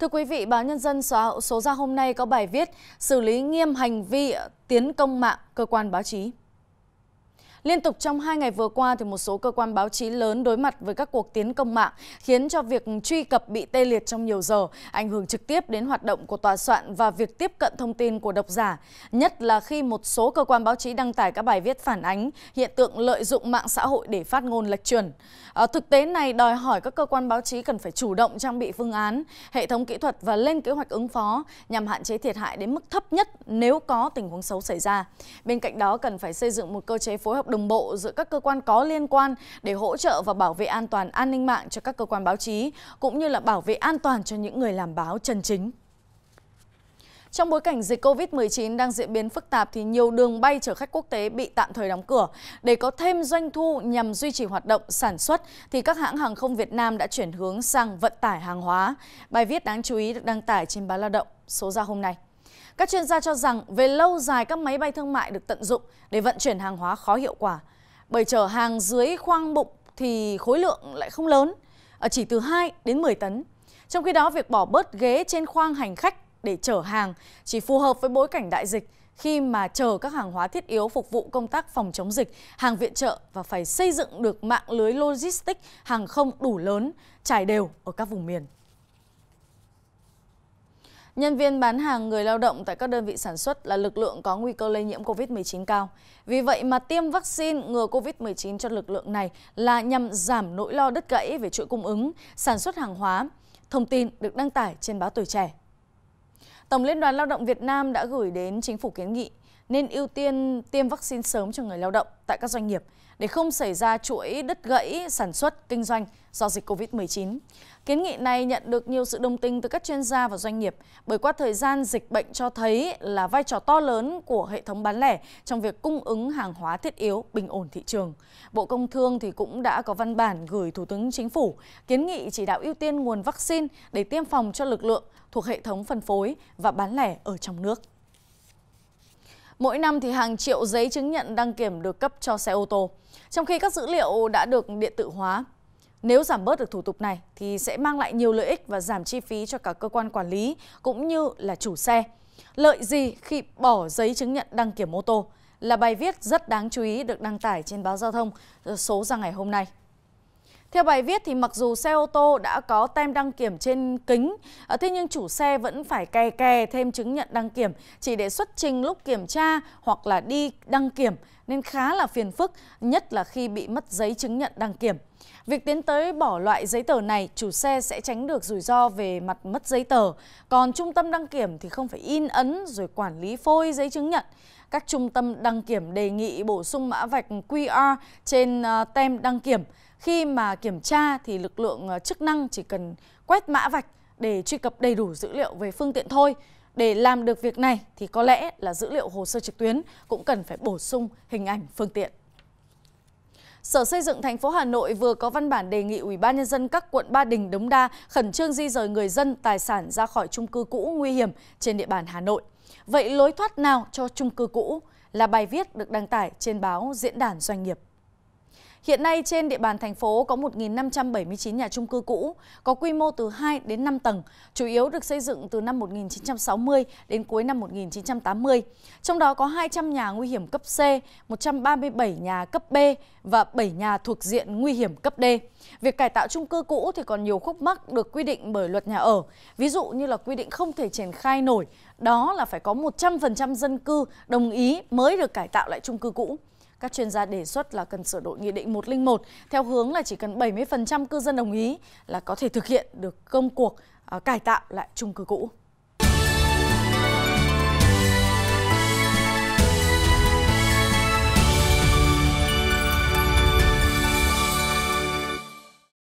Thưa quý vị, báo Nhân dân số số ra hôm nay có bài viết xử lý nghiêm hành vi tiến công mạng cơ quan báo chí. Liên tục trong hai ngày vừa qua, thì một số cơ quan báo chí lớn đối mặt với các cuộc tiến công mạng, khiến cho việc truy cập bị tê liệt trong nhiều giờ, ảnh hưởng trực tiếp đến hoạt động của tòa soạn và việc tiếp cận thông tin của độc giả. Nhất là khi một số cơ quan báo chí đăng tải các bài viết phản ánh hiện tượng lợi dụng mạng xã hội để phát ngôn lệch chuẩn. À, thực tế này đòi hỏi các cơ quan báo chí cần phải chủ động trang bị phương án, hệ thống kỹ thuật và lên kế hoạch ứng phó nhằm hạn chế thiệt hại đến mức thấp nhất nếu có tình huống xấu xảy ra. Bên cạnh đó cần phải xây dựng một cơ chế phối hợp đồng bộ giữa các cơ quan có liên quan để hỗ trợ và bảo vệ an toàn an ninh mạng cho các cơ quan báo chí, cũng như là bảo vệ an toàn cho những người làm báo chân chính. Trong bối cảnh dịch COVID-19 đang diễn biến phức tạp thì nhiều đường bay chở khách quốc tế bị tạm thời đóng cửa. Để có thêm doanh thu nhằm duy trì hoạt động sản xuất thì các hãng hàng không Việt Nam đã chuyển hướng sang vận tải hàng hóa. Bài viết đáng chú ý được đăng tải trên báo Lao động số ra hôm nay. Các chuyên gia cho rằng về lâu dài các máy bay thương mại được tận dụng để vận chuyển hàng hóa khó hiệu quả. Bởi chở hàng dưới khoang bụng thì khối lượng lại không lớn, chỉ từ 2 đến 10 tấn. Trong khi đó, việc bỏ bớt ghế trên khoang hành khách để chở hàng chỉ phù hợp với bối cảnh đại dịch khi mà chở các hàng hóa thiết yếu phục vụ công tác phòng chống dịch, hàng viện trợ và phải xây dựng được mạng lưới logistics hàng không đủ lớn, trải đều ở các vùng miền. Nhân viên bán hàng người lao động tại các đơn vị sản xuất là lực lượng có nguy cơ lây nhiễm COVID-19 cao. Vì vậy mà tiêm vaccine ngừa COVID-19 cho lực lượng này là nhằm giảm nỗi lo đứt gãy về chuỗi cung ứng, sản xuất hàng hóa. Thông tin được đăng tải trên báo Tuổi Trẻ. Tổng Liên đoàn Lao động Việt Nam đã gửi đến chính phủ kiến nghị nên ưu tiên tiêm vaccine sớm cho người lao động tại các doanh nghiệp để không xảy ra chuỗi đứt gãy sản xuất, kinh doanh do dịch COVID-19. Kiến nghị này nhận được nhiều sự đồng tình từ các chuyên gia và doanh nghiệp bởi qua thời gian dịch bệnh cho thấy là vai trò to lớn của hệ thống bán lẻ trong việc cung ứng hàng hóa thiết yếu bình ổn thị trường. Bộ Công Thương thì cũng đã có văn bản gửi Thủ tướng Chính phủ kiến nghị chỉ đạo ưu tiên nguồn vaccine để tiêm phòng cho lực lượng thuộc hệ thống phân phối và bán lẻ ở trong nước. Mỗi năm thì hàng triệu giấy chứng nhận đăng kiểm được cấp cho xe ô tô, trong khi các dữ liệu đã được điện tử hóa. Nếu giảm bớt được thủ tục này thì sẽ mang lại nhiều lợi ích và giảm chi phí cho cả cơ quan quản lý cũng như là chủ xe. Lợi gì khi bỏ giấy chứng nhận đăng kiểm ô tô là bài viết rất đáng chú ý được đăng tải trên báo Giao thông số ra ngày hôm nay. Theo bài viết thì mặc dù xe ô tô đã có tem đăng kiểm trên kính, ờ, thế nhưng chủ xe vẫn phải kè kè thêm chứng nhận đăng kiểm chỉ để xuất trình lúc kiểm tra hoặc là đi đăng kiểm nên khá là phiền phức, nhất là khi bị mất giấy chứng nhận đăng kiểm. Việc tiến tới bỏ loại giấy tờ này, chủ xe sẽ tránh được rủi ro về mặt mất giấy tờ, còn trung tâm đăng kiểm thì không phải in ấn rồi quản lý phôi giấy chứng nhận. Các trung tâm đăng kiểm đề nghị bổ sung mã vạch QR trên ờ, tem đăng kiểm. Khi mà kiểm tra thì lực lượng ờ, chức năng chỉ cần quét mã vạch để truy cập đầy đủ dữ liệu về phương tiện thôi. Để làm được việc này thì có lẽ là dữ liệu hồ sơ trực tuyến cũng cần phải bổ sung hình ảnh phương tiện. Sở Xây dựng thành phố Hà Nội vừa có văn bản đề nghị Ủy ban nhân dân các quận Ba Đình, Đống Đa khẩn trương di rời người dân tài sản ra khỏi chung cư cũ nguy hiểm trên địa bàn Hà Nội. Vậy lối thoát nào cho chung cư cũ là bài viết được đăng tải trên báo Diễn đàn Doanh nghiệp. Hiện nay trên địa bàn thành phố có 1.579 nhà trung cư cũ, có quy mô từ 2 đến 5 tầng, chủ yếu được xây dựng từ năm 1960 đến cuối năm 1980. Trong đó có 200 nhà nguy hiểm cấp C, 137 nhà cấp B và 7 nhà thuộc diện nguy hiểm cấp D. Việc cải tạo trung cư cũ thì còn nhiều khúc mắc được quy định bởi luật nhà ở, ví dụ như là quy định không thể triển khai nổi, đó là phải có 100% dân cư đồng ý mới được cải tạo lại trung cư cũ. Các chuyên gia đề xuất là cần sửa đổi Nghị định 101 theo hướng là chỉ cần 70% cư dân đồng ý là có thể thực hiện được công cuộc à, cải tạo lại chung cư cũ.